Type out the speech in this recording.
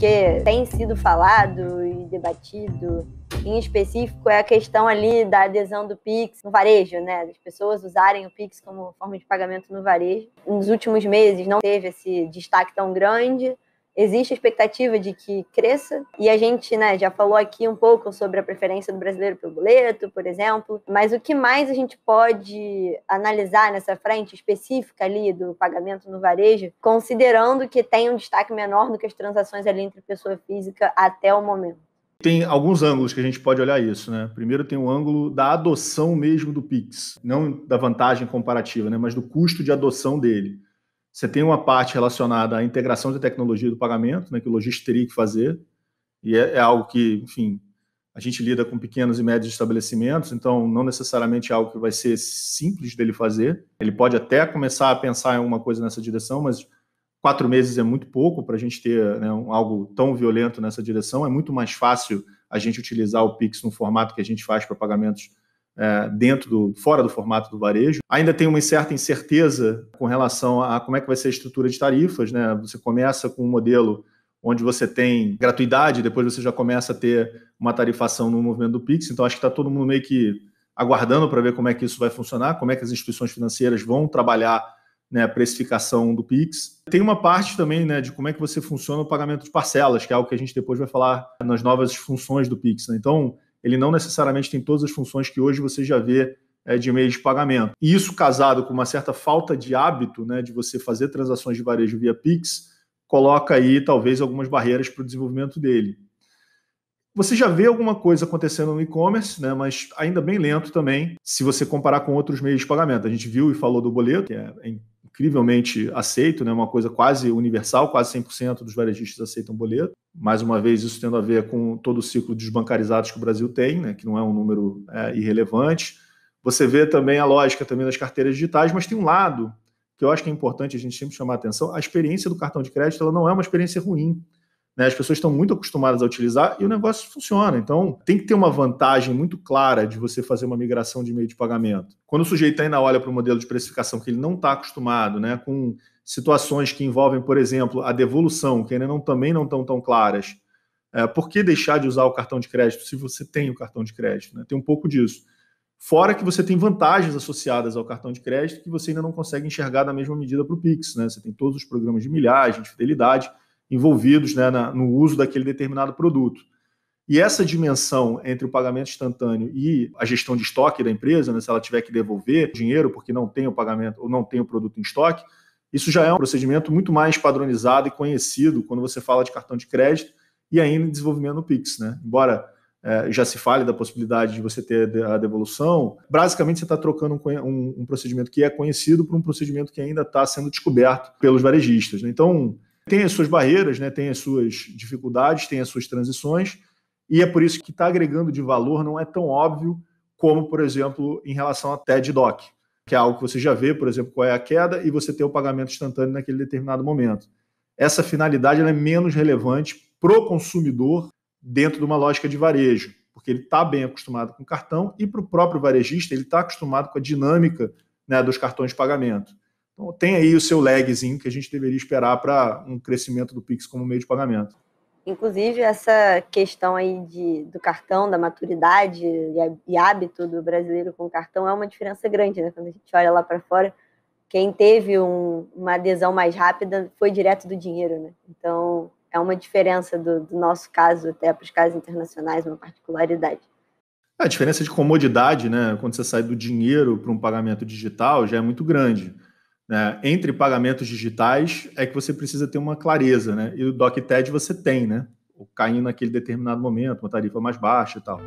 porque tem sido falado e debatido em específico é a questão ali da adesão do Pix no varejo, né? Das pessoas usarem o Pix como forma de pagamento no varejo. Nos últimos meses não teve esse destaque tão grande, existe a expectativa de que cresça. E a gente né, já falou aqui um pouco sobre a preferência do brasileiro pelo boleto, por exemplo. Mas o que mais a gente pode analisar nessa frente específica ali do pagamento no varejo, considerando que tem um destaque menor do que as transações ali entre pessoa física até o momento? tem alguns ângulos que a gente pode olhar isso, né? Primeiro tem o ângulo da adoção mesmo do Pix, não da vantagem comparativa, né, mas do custo de adoção dele. Você tem uma parte relacionada à integração de tecnologia do pagamento, né, que o lojista teria que fazer, e é, é, algo que, enfim, a gente lida com pequenos e médios estabelecimentos, então não necessariamente é algo que vai ser simples dele fazer. Ele pode até começar a pensar em alguma coisa nessa direção, mas quatro meses é muito pouco para a gente ter né, um, algo tão violento nessa direção. É muito mais fácil a gente utilizar o Pix no formato que a gente faz para pagamentos é, dentro do fora do formato do varejo. Ainda tem uma certa incerteza com relação a como é que vai ser a estrutura de tarifas, né? Você começa com um modelo onde você tem gratuidade, depois você já começa a ter uma tarifação no movimento do Pix. Então acho que está todo mundo meio que aguardando para ver como é que isso vai funcionar, como é que as instituições financeiras vão trabalhar né, a precificação do Pix. Tem uma parte também né, de como é que você funciona o pagamento de parcelas, que é algo que a gente depois vai falar nas novas funções do Pix. Né? Então, ele não necessariamente tem todas as funções que hoje você já vê é, de meio de pagamento. E isso casado com uma certa falta de hábito né, de você fazer transações de varejo via Pix, coloca aí talvez algumas barreiras para o desenvolvimento dele. Você já vê alguma coisa acontecendo no e-commerce, né, mas ainda bem lento também, se você comparar com outros meios de pagamento. A gente viu e falou do boleto, que é incrivelmente aceito, né? uma coisa quase universal, quase 100% dos varejistas aceitam boleto. Mais uma vez, isso tendo a ver com todo o ciclo de desbancarizados que o Brasil tem, né? que não é um número é, irrelevante. Você vê também a lógica também das carteiras digitais, mas tem um lado que eu acho que é importante a gente sempre chamar a atenção, a experiência do cartão de crédito ela não é uma experiência ruim. Né? As pessoas estão muito acostumadas a utilizar e o negócio funciona. Então, tem que ter uma vantagem muito clara de você fazer uma migração de meio de pagamento. Quando o sujeito ainda olha para o modelo de precificação que ele não está acostumado, né, com situações que envolvem, por exemplo, a devolução, que ainda não, também não estão tão claras. É, por que deixar de usar o cartão de crédito se você tem o cartão de crédito? Né? Tem um pouco disso. Fora que você tem vantagens associadas ao cartão de crédito que você ainda não consegue enxergar da mesma medida para o Pix. Né? Você tem todos os programas de milhagem, de fidelidade, envolvidos né, na, no uso daquele determinado produto. E essa dimensão entre o pagamento instantâneo e a gestão de estoque da empresa, né, se ela tiver que devolver dinheiro porque não tem o pagamento ou não tem o produto em estoque, isso já é um procedimento muito mais padronizado e conhecido quando você fala de cartão de crédito e ainda em desenvolvimento no Pix. Né? Embora é, já se fale da possibilidade de você ter a devolução, basicamente você está trocando um, um, um, procedimento que é conhecido por um procedimento que ainda está sendo descoberto pelos varejistas. Né? Então, tem as suas barreiras, né? tem as suas dificuldades, tem as suas transições, e é por isso que está agregando de valor não é tão óbvio como, por exemplo, em relação a TED Doc, que é algo que você já vê, por exemplo, qual é a queda e você tem o pagamento instantâneo naquele determinado momento. Essa finalidade é menos relevante para o consumidor dentro de uma lógica de varejo, porque ele está bem acostumado com cartão e para o próprio varejista ele está acostumado com a dinâmica né, dos cartões de pagamento. Então, tem aí o seu lagzinho que a gente deveria esperar para um crescimento do Pix como meio de pagamento. Inclusive, essa questão aí de, do cartão, da maturidade e, hábito do brasileiro com cartão é uma diferença grande, né? Quando a gente olha lá para fora, quem teve um, uma adesão mais rápida foi direto do dinheiro, né? Então, é uma diferença do, do nosso caso até para os casos internacionais, uma particularidade. É, a diferença de comodidade, né? Quando você sai do dinheiro para um pagamento digital, já é muito grande né, entre pagamentos digitais é que você precisa ter uma clareza, né? E o DocTed você tem, né? O caindo naquele determinado momento, uma tarifa mais baixa e tal.